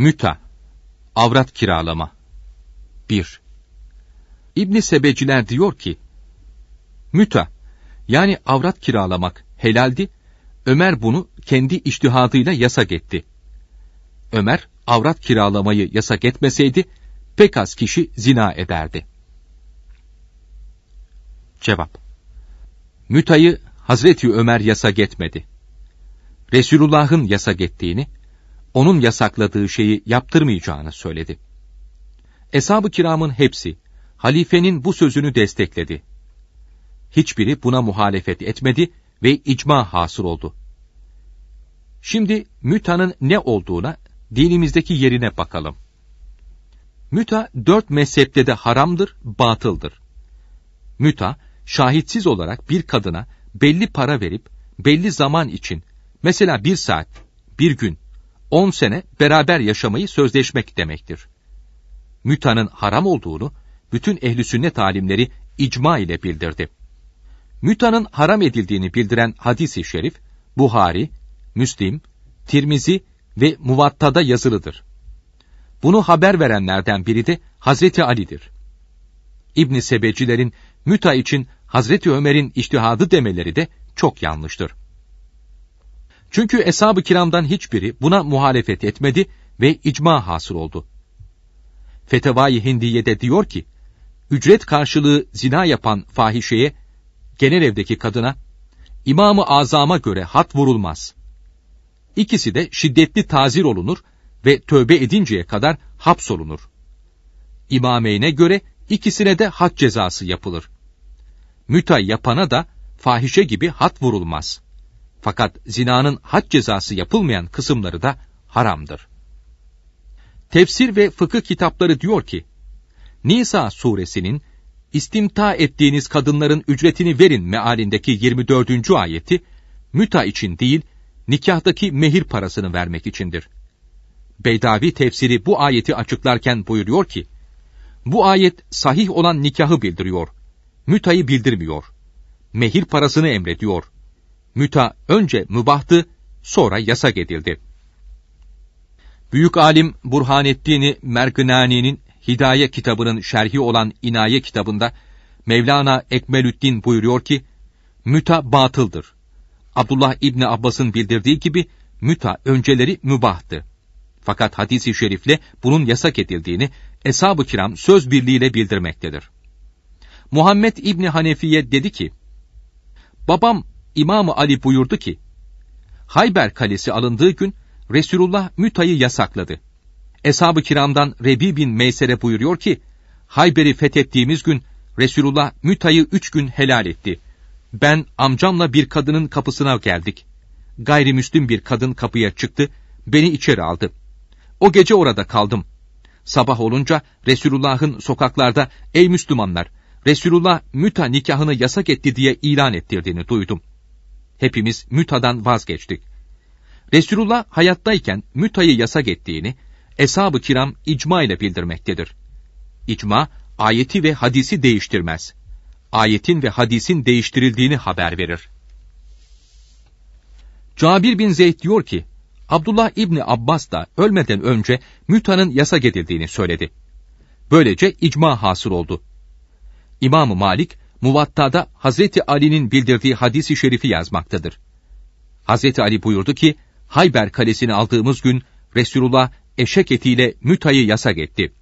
Müta, avrat kiralama. 1. İbn Sebeciler diyor ki: Müta yani avrat kiralamak helaldi. Ömer bunu kendi iştihadıyla yasak etti. Ömer avrat kiralamayı yasak etmeseydi pek az kişi zina ederdi. Cevap Mütayı Hazreti Ömer yasak etmedi. Resulullah'ın yasak ettiğini, onun yasakladığı şeyi yaptırmayacağını söyledi. Eshab-ı kiramın hepsi, halifenin bu sözünü destekledi. Hiçbiri buna muhalefet etmedi ve icma hasıl oldu. Şimdi mütanın ne olduğuna, dinimizdeki yerine bakalım. Müta dört mezhepte de haramdır, batıldır. Müta, şahitsiz olarak bir kadına belli para verip, belli zaman için, mesela bir saat, bir gün 10 sene beraber yaşamayı sözleşmek demektir. Mütanın haram olduğunu bütün ehli sünnet alimleri icma ile bildirdi. Mütanın haram edildiğini bildiren hadis-i şerif Buhari, Müslim, Tirmizi ve Muvatta'da yazılıdır. Bunu haber verenlerden biri de Hazreti Ali'dir. İbn Sebecilerin müta için Hazreti Ömer'in iştihadı demeleri de çok yanlıştır. Çünkü eshab-ı kiramdan hiçbiri buna muhalefet etmedi ve icma hasıl oldu. Fetevai Hindiye'de diyor ki, ücret karşılığı zina yapan fahişeye, genel evdeki kadına, İmam-ı Azam'a göre hat vurulmaz. İkisi de şiddetli tazir olunur ve tövbe edinceye kadar hapsolunur. İmameyne göre ikisine de hat cezası yapılır. Mütay yapana da fahişe gibi hat vurulmaz.'' Fakat zinanın had cezası yapılmayan kısımları da haramdır. Tefsir ve fıkıh kitapları diyor ki, Nisa suresinin istimta ettiğiniz kadınların ücretini verin mealindeki 24. ayeti, müta için değil, nikahtaki mehir parasını vermek içindir. Beydavi tefsiri bu ayeti açıklarken buyuruyor ki, bu ayet sahih olan nikahı bildiriyor, mütayı bildirmiyor, mehir parasını emrediyor.'' müta önce mübahtı, sonra yasak edildi. Büyük alim Burhaneddin Mergınani'nin Hidaye kitabının şerhi olan İnaye kitabında Mevlana Ekmelüddin buyuruyor ki, müta batıldır. Abdullah İbni Abbas'ın bildirdiği gibi müta önceleri mübahtı. Fakat hadisi şerifle bunun yasak edildiğini eshab-ı kiram söz birliğiyle bildirmektedir. Muhammed İbni Hanefi'ye dedi ki, Babam İmamı Ali buyurdu ki, Hayber kalesi alındığı gün Resulullah Müta'yı yasakladı. Eshab-ı kiramdan Rebi bin Meysere buyuruyor ki, Hayber'i fethettiğimiz gün Resulullah Müta'yı üç gün helal etti. Ben amcamla bir kadının kapısına geldik. Gayrimüslim bir kadın kapıya çıktı, beni içeri aldı. O gece orada kaldım. Sabah olunca Resulullah'ın sokaklarda ey Müslümanlar, Resulullah müta nikahını yasak etti diye ilan ettirdiğini duydum hepimiz mütadan vazgeçtik. Resulullah hayattayken mütayı yasak ettiğini eshab-ı kiram icma ile bildirmektedir. İcma, ayeti ve hadisi değiştirmez. Ayetin ve hadisin değiştirildiğini haber verir. Cabir bin Zeyd diyor ki, Abdullah İbni Abbas da ölmeden önce mütanın yasak edildiğini söyledi. Böylece icma hasıl oldu. İmam-ı Malik, Muvatta'da Hazreti Ali'nin bildirdiği hadisi şerifi yazmaktadır. Hazreti Ali buyurdu ki, Hayber kalesini aldığımız gün Resulullah eşek etiyle mütayı yasak etti.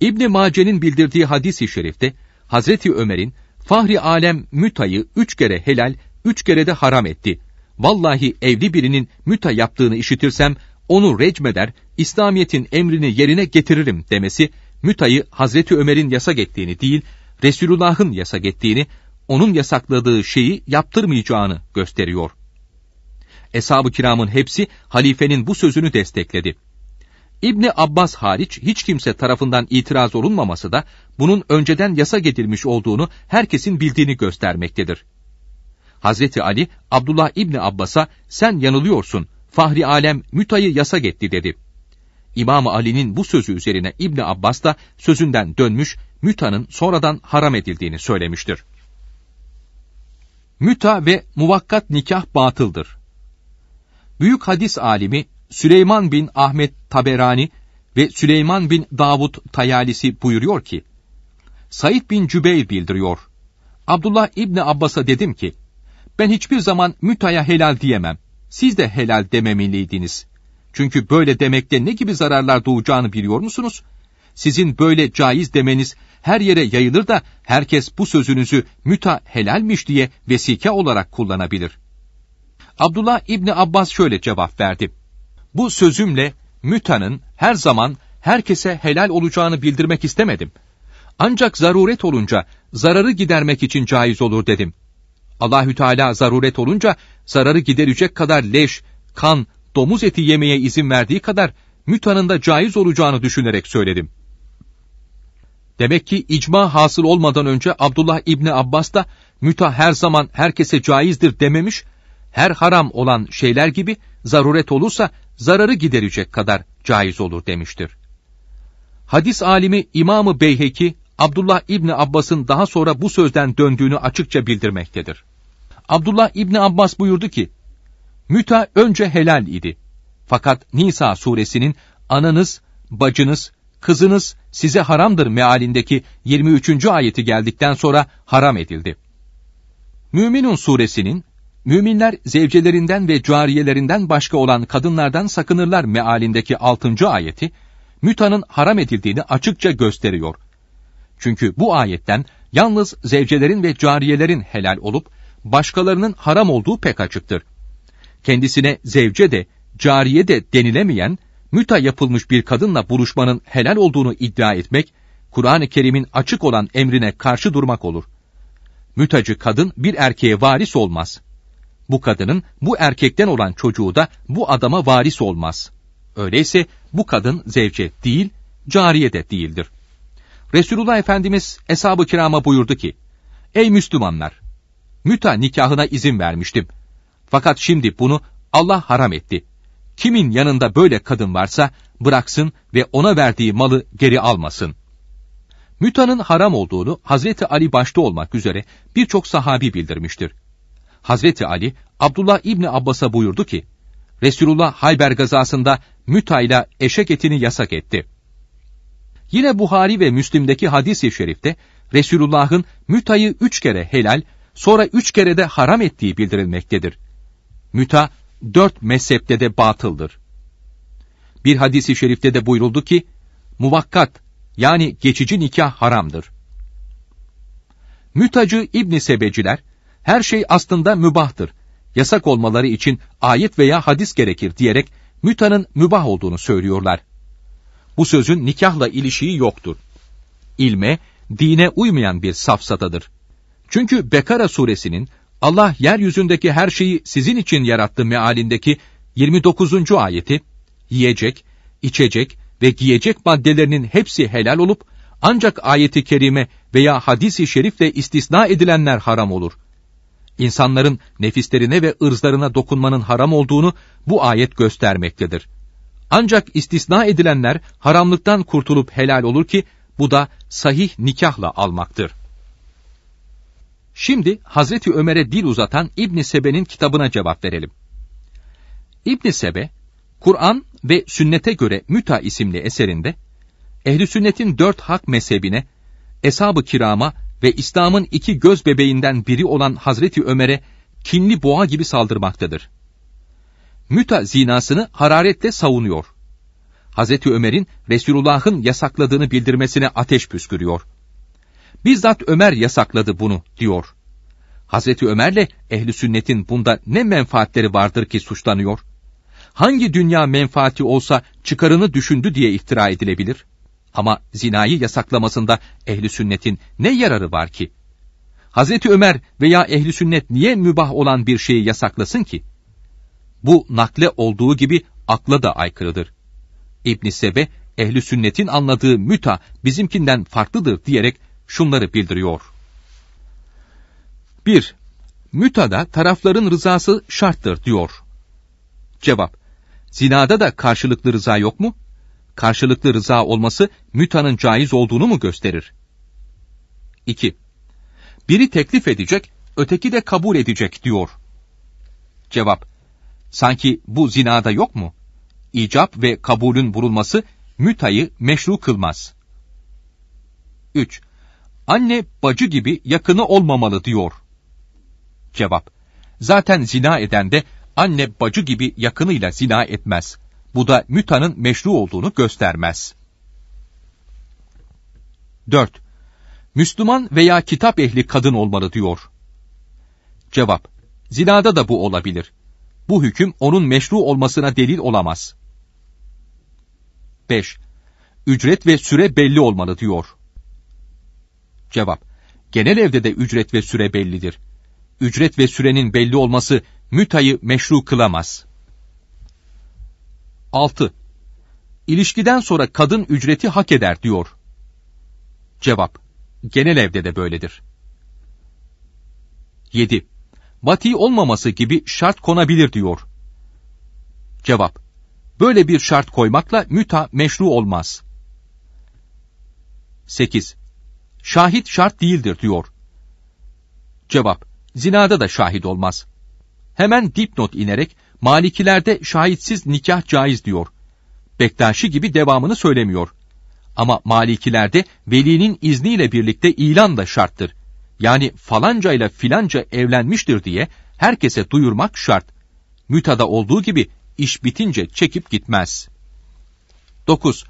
İbn Mace'nin bildirdiği hadisi şerifte Hazreti Ömer'in Fahri alem mütayı üç kere helal, üç kere de haram etti. Vallahi evli birinin müta yaptığını işitirsem onu recmeder, İslamiyet'in emrini yerine getiririm demesi mütayı Hazreti Ömer'in yasak ettiğini değil, Resulullah'ın yasak ettiğini, onun yasakladığı şeyi yaptırmayacağını gösteriyor. Eshab-ı kiramın hepsi halifenin bu sözünü destekledi. İbni Abbas hariç hiç kimse tarafından itiraz olunmaması da bunun önceden yasa edilmiş olduğunu herkesin bildiğini göstermektedir. Hazreti Ali, Abdullah İbni Abbas'a sen yanılıyorsun, Fahri Alem mütayı yasak etti dedi.'' İmam Ali'nin bu sözü üzerine İbni Abbas da sözünden dönmüş, mütanın sonradan haram edildiğini söylemiştir. Müta ve muvakkat nikah batıldır. Büyük hadis alimi Süleyman bin Ahmet Taberani ve Süleyman bin Davud Tayalisi buyuruyor ki, Said bin Cübeyr bildiriyor. Abdullah İbni Abbas'a dedim ki, ben hiçbir zaman mütaya helal diyemem. Siz de helal dememeliydiniz. Çünkü böyle demekte ne gibi zararlar doğacağını biliyor musunuz? Sizin böyle caiz demeniz her yere yayılır da herkes bu sözünüzü müta helalmiş diye vesike olarak kullanabilir. Abdullah İbni Abbas şöyle cevap verdi. Bu sözümle mütanın her zaman herkese helal olacağını bildirmek istemedim. Ancak zaruret olunca zararı gidermek için caiz olur dedim. Allahü Teala zaruret olunca zararı giderecek kadar leş, kan, domuz eti yemeye izin verdiği kadar mütanın da caiz olacağını düşünerek söyledim. Demek ki icma hasıl olmadan önce Abdullah İbni Abbas da müta her zaman herkese caizdir dememiş, her haram olan şeyler gibi zaruret olursa zararı giderecek kadar caiz olur demiştir. Hadis alimi İmamı Beyheki, Abdullah İbni Abbas'ın daha sonra bu sözden döndüğünü açıkça bildirmektedir. Abdullah İbni Abbas buyurdu ki, Müta önce helal idi. Fakat Nisa suresinin ananız, bacınız, kızınız size haramdır mealindeki 23. ayeti geldikten sonra haram edildi. Müminun suresinin Müminler zevcelerinden ve cariyelerinden başka olan kadınlardan sakınırlar mealindeki 6. ayeti, mütanın haram edildiğini açıkça gösteriyor. Çünkü bu ayetten yalnız zevcelerin ve cariyelerin helal olup, başkalarının haram olduğu pek açıktır kendisine zevce de, cariye de denilemeyen, müta yapılmış bir kadınla buluşmanın helal olduğunu iddia etmek, Kur'an-ı Kerim'in açık olan emrine karşı durmak olur. Mütacı kadın bir erkeğe varis olmaz. Bu kadının bu erkekten olan çocuğu da bu adama varis olmaz. Öyleyse bu kadın zevce değil, cariye de değildir. Resulullah Efendimiz eshab-ı kirama buyurdu ki, Ey Müslümanlar! Müta nikahına izin vermiştim.'' Fakat şimdi bunu Allah haram etti. Kimin yanında böyle kadın varsa bıraksın ve ona verdiği malı geri almasın. Mütanın haram olduğunu Hazreti Ali başta olmak üzere birçok sahabi bildirmiştir. Hazreti Ali, Abdullah İbni Abbas'a buyurdu ki, Resulullah Hayber gazasında mütayla eşek etini yasak etti. Yine Buhari ve Müslim'deki hadis-i şerifte Resulullah'ın mütayı üç kere helal, sonra üç kere de haram ettiği bildirilmektedir müta dört mezhepte de batıldır. Bir hadisi şerifte de buyuruldu ki, muvakkat yani geçici nikah haramdır. Mütacı İbn Sebeciler, her şey aslında mübahtır, yasak olmaları için ayet veya hadis gerekir diyerek mütanın mübah olduğunu söylüyorlar. Bu sözün nikahla ilişiği yoktur. İlme, dine uymayan bir safsatadır. Çünkü Bekara suresinin Allah yeryüzündeki her şeyi sizin için yarattı mealindeki 29. ayeti, yiyecek, içecek ve giyecek maddelerinin hepsi helal olup, ancak ayeti kerime veya hadisi şerifle istisna edilenler haram olur. İnsanların nefislerine ve ırzlarına dokunmanın haram olduğunu bu ayet göstermektedir. Ancak istisna edilenler haramlıktan kurtulup helal olur ki, bu da sahih nikahla almaktır. Şimdi Hazreti Ömer'e dil uzatan İbn Sebe'nin kitabına cevap verelim. İbn Sebe, Kur'an ve sünnete göre Müta isimli eserinde ehli sünnetin dört hak mezhebine, eshab-ı kirama ve İslam'ın iki göz bebeğinden biri olan Hazreti Ömer'e kinli boğa gibi saldırmaktadır. Müta zinasını hararetle savunuyor. Hazreti Ömer'in Resulullah'ın yasakladığını bildirmesine ateş püskürüyor.'' Bizzat Ömer yasakladı bunu diyor. Hazreti Ömer'le ehli sünnetin bunda ne menfaatleri vardır ki suçlanıyor? Hangi dünya menfaati olsa çıkarını düşündü diye iftira edilebilir? Ama zinayı yasaklamasında ehli sünnetin ne yararı var ki? Hazreti Ömer veya ehli sünnet niye mübah olan bir şeyi yasaklasın ki? Bu nakle olduğu gibi akla da aykırıdır. İbn Sebe ehli sünnetin anladığı müta bizimkinden farklıdır diyerek şunları bildiriyor. 1. Mütada tarafların rızası şarttır diyor. Cevap. Zinada da karşılıklı rıza yok mu? Karşılıklı rıza olması mütanın caiz olduğunu mu gösterir? 2. Biri teklif edecek, öteki de kabul edecek diyor. Cevap. Sanki bu zinada yok mu? İcap ve kabulün vurulması mütayı meşru kılmaz. 3. Anne bacı gibi yakını olmamalı diyor. Cevap. Zaten zina eden de anne bacı gibi yakınıyla zina etmez. Bu da mütanın meşru olduğunu göstermez. 4. Müslüman veya kitap ehli kadın olmalı diyor. Cevap. Zinada da bu olabilir. Bu hüküm onun meşru olmasına delil olamaz. 5. Ücret ve süre belli olmalı diyor. Cevap. Genel evde de ücret ve süre bellidir. Ücret ve sürenin belli olması mütayı meşru kılamaz. 6. İlişkiden sonra kadın ücreti hak eder diyor. Cevap. Genel evde de böyledir. 7. Vati olmaması gibi şart konabilir diyor. Cevap. Böyle bir şart koymakla müta meşru olmaz. 8. Şahit şart değildir diyor. Cevap, zinada da şahit olmaz. Hemen dipnot inerek, Malikilerde şahitsiz nikah caiz diyor. Bektaşi gibi devamını söylemiyor. Ama Malikilerde velinin izniyle birlikte ilan da şarttır. Yani falanca ile filanca evlenmiştir diye herkese duyurmak şart. Mütada olduğu gibi iş bitince çekip gitmez. 9.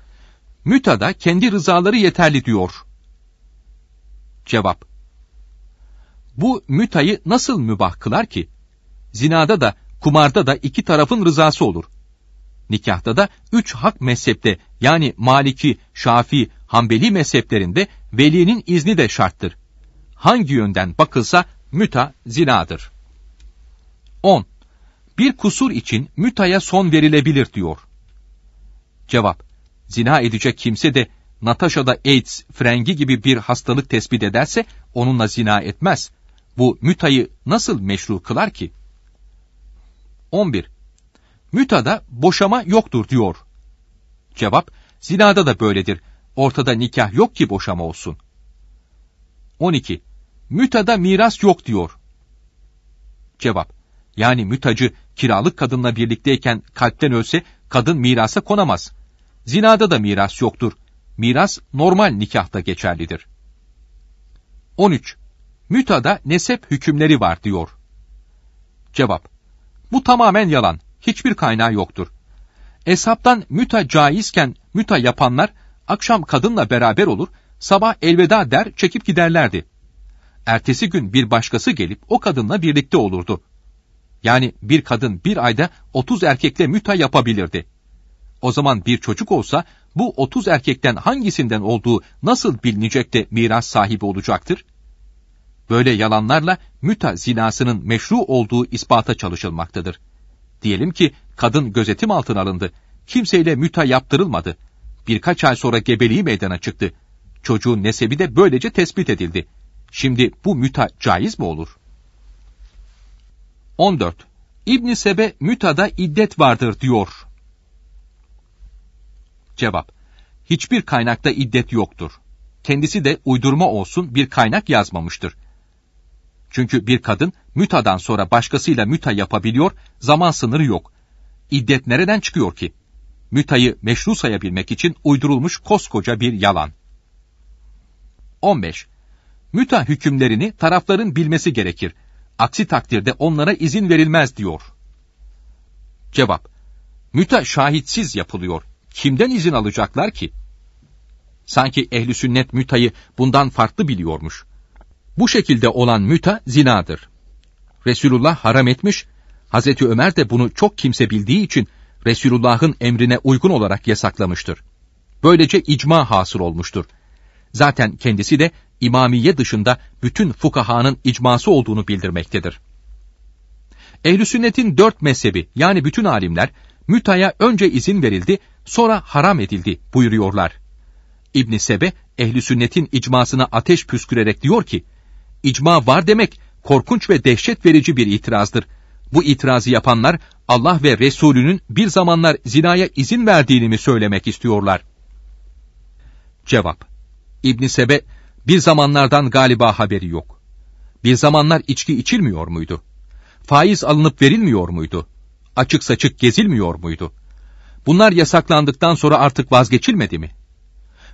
Mütada kendi rızaları yeterli diyor. Cevap Bu mütayı nasıl mübah kılar ki? Zinada da kumarda da iki tarafın rızası olur. Nikahta da üç hak mezhepte yani Maliki, Şafii, Hanbeli mezheplerinde velinin izni de şarttır. Hangi yönden bakılsa müta zinadır. 10. Bir kusur için mütaya son verilebilir diyor. Cevap. Zina edecek kimse de Natasha'da AIDS, frengi gibi bir hastalık tespit ederse onunla zina etmez. Bu mütayı nasıl meşru kılar ki? 11. Mütada boşama yoktur diyor. Cevap, zinada da böyledir. Ortada nikah yok ki boşama olsun. 12. Mütada miras yok diyor. Cevap, yani mütacı kiralık kadınla birlikteyken kalpten ölse kadın mirasa konamaz. Zinada da miras yoktur miras normal nikahta geçerlidir. 13. Mütada nesep hükümleri var diyor. Cevap. Bu tamamen yalan. Hiçbir kaynağı yoktur. Esap'tan müta caizken müta yapanlar akşam kadınla beraber olur, sabah elveda der çekip giderlerdi. Ertesi gün bir başkası gelip o kadınla birlikte olurdu. Yani bir kadın bir ayda 30 erkekle müta yapabilirdi. O zaman bir çocuk olsa bu 30 erkekten hangisinden olduğu nasıl bilinecek de miras sahibi olacaktır? Böyle yalanlarla müta zinasının meşru olduğu ispata çalışılmaktadır. Diyelim ki kadın gözetim altına alındı. Kimseyle müta yaptırılmadı. Birkaç ay sonra gebeliği meydana çıktı. Çocuğun nesebi de böylece tespit edildi. Şimdi bu müta caiz mi olur? 14. İbn Sebe mütada iddet vardır diyor. Cevap. Hiçbir kaynakta iddet yoktur. Kendisi de uydurma olsun bir kaynak yazmamıştır. Çünkü bir kadın mütadan sonra başkasıyla müta yapabiliyor, zaman sınırı yok. İddet nereden çıkıyor ki? Mütayı meşru sayabilmek için uydurulmuş koskoca bir yalan. 15. Müta hükümlerini tarafların bilmesi gerekir. Aksi takdirde onlara izin verilmez diyor. Cevap. Müta şahitsiz yapılıyor kimden izin alacaklar ki? Sanki ehli sünnet mütayı bundan farklı biliyormuş. Bu şekilde olan müta zinadır. Resulullah haram etmiş, Hazreti Ömer de bunu çok kimse bildiği için Resulullah'ın emrine uygun olarak yasaklamıştır. Böylece icma hasıl olmuştur. Zaten kendisi de imamiye dışında bütün fukahanın icması olduğunu bildirmektedir. Ehl-i sünnetin dört mezhebi yani bütün alimler mütaya önce izin verildi sonra haram edildi buyuruyorlar. İbn Sebe ehli sünnetin icmasına ateş püskürerek diyor ki, icma var demek korkunç ve dehşet verici bir itirazdır. Bu itirazı yapanlar Allah ve Resulünün bir zamanlar zinaya izin verdiğini mi söylemek istiyorlar? Cevap İbn Sebe bir zamanlardan galiba haberi yok. Bir zamanlar içki içilmiyor muydu? Faiz alınıp verilmiyor muydu? Açık saçık gezilmiyor muydu?'' bunlar yasaklandıktan sonra artık vazgeçilmedi mi?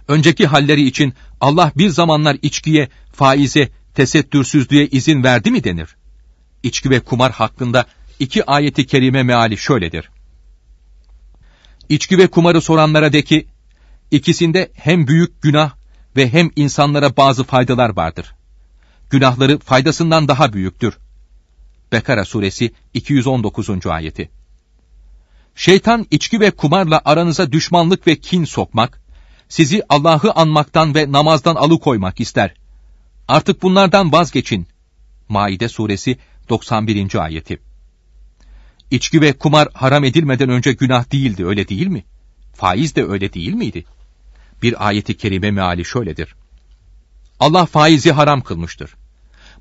Önceki halleri için Allah bir zamanlar içkiye, faize, tesettürsüzlüğe izin verdi mi denir? İçki ve kumar hakkında iki ayeti kerime meali şöyledir. İçki ve kumarı soranlara de ki, ikisinde hem büyük günah ve hem insanlara bazı faydalar vardır. Günahları faydasından daha büyüktür. Bekara suresi 219. ayeti. Şeytan içki ve kumarla aranıza düşmanlık ve kin sokmak, sizi Allah'ı anmaktan ve namazdan alıkoymak ister. Artık bunlardan vazgeçin. Maide suresi 91. ayeti. İçki ve kumar haram edilmeden önce günah değildi öyle değil mi? Faiz de öyle değil miydi? Bir ayeti kerime meali şöyledir. Allah faizi haram kılmıştır.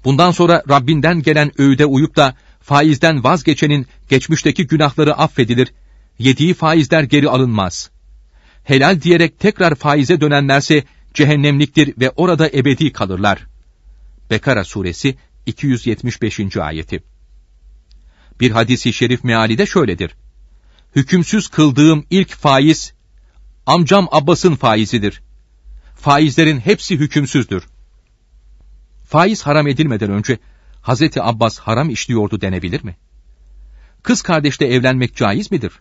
Bundan sonra Rabbinden gelen öğüde uyup da faizden vazgeçenin geçmişteki günahları affedilir, yediği faizler geri alınmaz. Helal diyerek tekrar faize dönenlerse cehennemliktir ve orada ebedi kalırlar. Bekara suresi 275. ayeti. Bir hadisi şerif meali de şöyledir. Hükümsüz kıldığım ilk faiz, amcam Abbas'ın faizidir. Faizlerin hepsi hükümsüzdür. Faiz haram edilmeden önce Hazreti Abbas haram işliyordu denebilir mi? Kız kardeşle evlenmek caiz midir?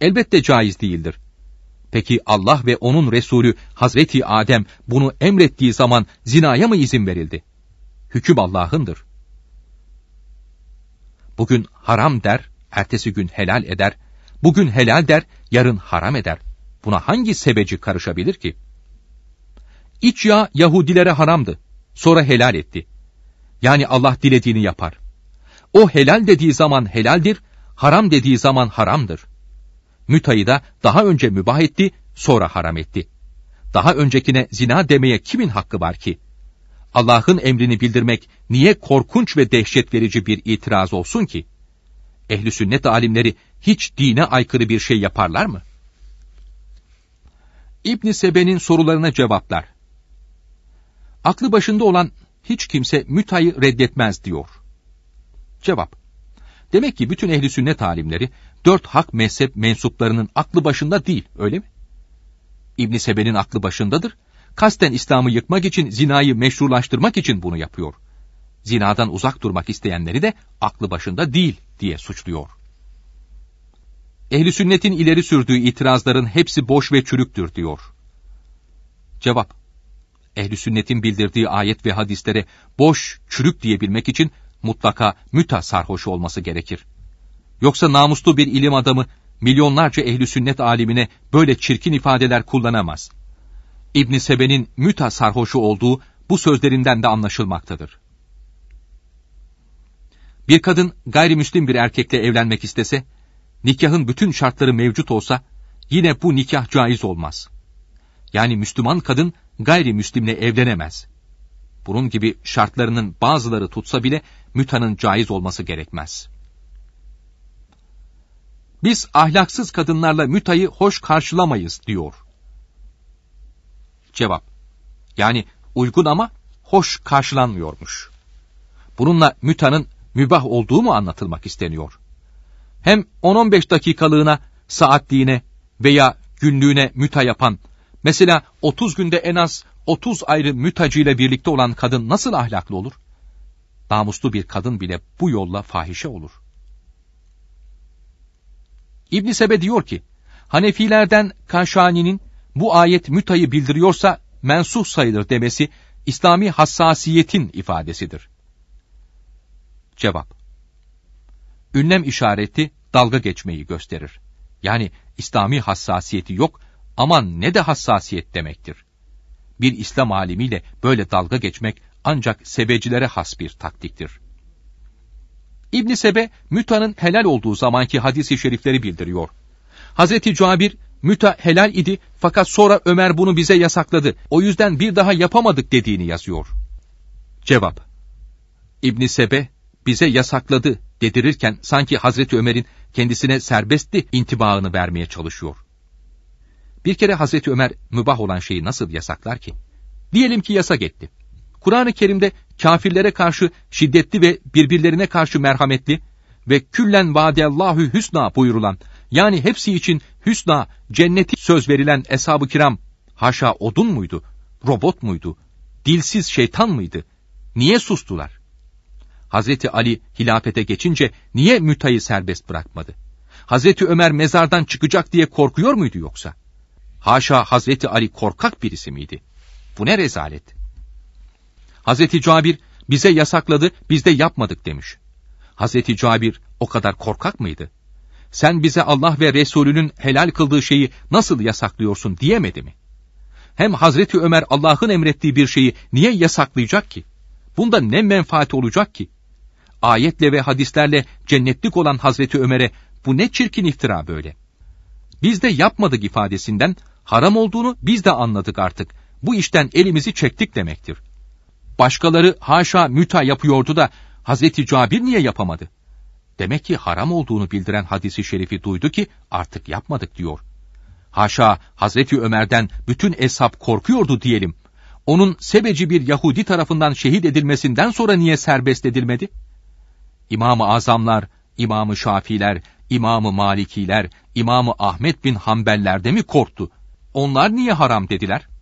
Elbette caiz değildir. Peki Allah ve onun Resulü Hazreti Adem bunu emrettiği zaman zinaya mı izin verildi? Hüküm Allah'ındır. Bugün haram der, ertesi gün helal eder, bugün helal der, yarın haram eder. Buna hangi sebeci karışabilir ki? İç yağ Yahudilere haramdı, sonra helal etti. Yani Allah dilediğini yapar. O helal dediği zaman helaldir, haram dediği zaman haramdır. Mütayı da daha önce mübah etti, sonra haram etti. Daha öncekine zina demeye kimin hakkı var ki? Allah'ın emrini bildirmek niye korkunç ve dehşet verici bir itiraz olsun ki? Ehli sünnet alimleri hiç dine aykırı bir şey yaparlar mı? İbn Sebe'nin sorularına cevaplar. Aklı başında olan hiç kimse mütayı reddetmez diyor. Cevap Demek ki bütün ehli sünnet alimleri dört hak mezhep mensuplarının aklı başında değil, öyle mi? İbn Sebe'nin aklı başındadır. Kasten İslam'ı yıkmak için, zinayı meşrulaştırmak için bunu yapıyor. Zinadan uzak durmak isteyenleri de aklı başında değil diye suçluyor. Ehli sünnetin ileri sürdüğü itirazların hepsi boş ve çürüktür diyor. Cevap ehli sünnetin bildirdiği ayet ve hadislere boş, çürük diyebilmek için mutlaka müta sarhoş olması gerekir. Yoksa namuslu bir ilim adamı milyonlarca ehli sünnet alimine böyle çirkin ifadeler kullanamaz. İbn Sebe'nin müta sarhoşu olduğu bu sözlerinden de anlaşılmaktadır. Bir kadın gayrimüslim bir erkekle evlenmek istese, nikahın bütün şartları mevcut olsa yine bu nikah caiz olmaz. Yani Müslüman kadın gayrimüslimle evlenemez. Bunun gibi şartlarının bazıları tutsa bile mütanın caiz olması gerekmez. Biz ahlaksız kadınlarla mütayı hoş karşılamayız diyor. Cevap. Yani uygun ama hoş karşılanmıyormuş. Bununla mütanın mübah olduğu mu anlatılmak isteniyor? Hem 10-15 dakikalığına, saatliğine veya günlüğüne müta yapan Mesela 30 günde en az 30 ayrı mütacı ile birlikte olan kadın nasıl ahlaklı olur? Namuslu bir kadın bile bu yolla fahişe olur. İbn Sebe diyor ki, Hanefilerden Kaşani'nin bu ayet mütayı bildiriyorsa mensuh sayılır demesi İslami hassasiyetin ifadesidir. Cevap Ünlem işareti dalga geçmeyi gösterir. Yani İslami hassasiyeti yok aman ne de hassasiyet demektir. Bir İslam alimiyle böyle dalga geçmek ancak sebecilere has bir taktiktir. İbn Sebe mütanın helal olduğu zamanki hadisi şerifleri bildiriyor. Hazreti Cabir müta helal idi fakat sonra Ömer bunu bize yasakladı. O yüzden bir daha yapamadık dediğini yazıyor. Cevap İbn Sebe bize yasakladı dedirirken sanki Hazreti Ömer'in kendisine serbestti intibağını vermeye çalışıyor. Bir kere Hazreti Ömer mübah olan şeyi nasıl yasaklar ki? Diyelim ki yasak etti. Kur'an-ı Kerim'de kafirlere karşı şiddetli ve birbirlerine karşı merhametli ve küllen vaadiyallahu hüsna buyurulan yani hepsi için hüsna cenneti söz verilen eshab-ı kiram haşa odun muydu, robot muydu, dilsiz şeytan mıydı? Niye sustular? Hazreti Ali hilafete geçince niye mütayı serbest bırakmadı? Hazreti Ömer mezardan çıkacak diye korkuyor muydu yoksa?'' Haşa Hazreti Ali korkak birisi miydi? Bu ne rezalet. Hazreti Cabir bize yasakladı biz de yapmadık demiş. Hazreti Cabir o kadar korkak mıydı? Sen bize Allah ve Resulünün helal kıldığı şeyi nasıl yasaklıyorsun diyemedi mi? Hem Hazreti Ömer Allah'ın emrettiği bir şeyi niye yasaklayacak ki? Bunda ne menfaati olacak ki? Ayetle ve hadislerle cennetlik olan Hazreti Ömer'e bu ne çirkin iftira böyle. Biz de yapmadık ifadesinden haram olduğunu biz de anladık artık. Bu işten elimizi çektik demektir. Başkaları haşa müta yapıyordu da Hazreti Cabir niye yapamadı? Demek ki haram olduğunu bildiren hadisi şerifi duydu ki artık yapmadık diyor. Haşa Hazreti Ömer'den bütün eshab korkuyordu diyelim. Onun sebeci bir Yahudi tarafından şehit edilmesinden sonra niye serbest edilmedi? İmam-ı Azamlar, İmam-ı Şafiler, İmam-ı Malikiler, İmam-ı Ahmet bin Hanbeller'de mi korktu? onlar niye haram dediler?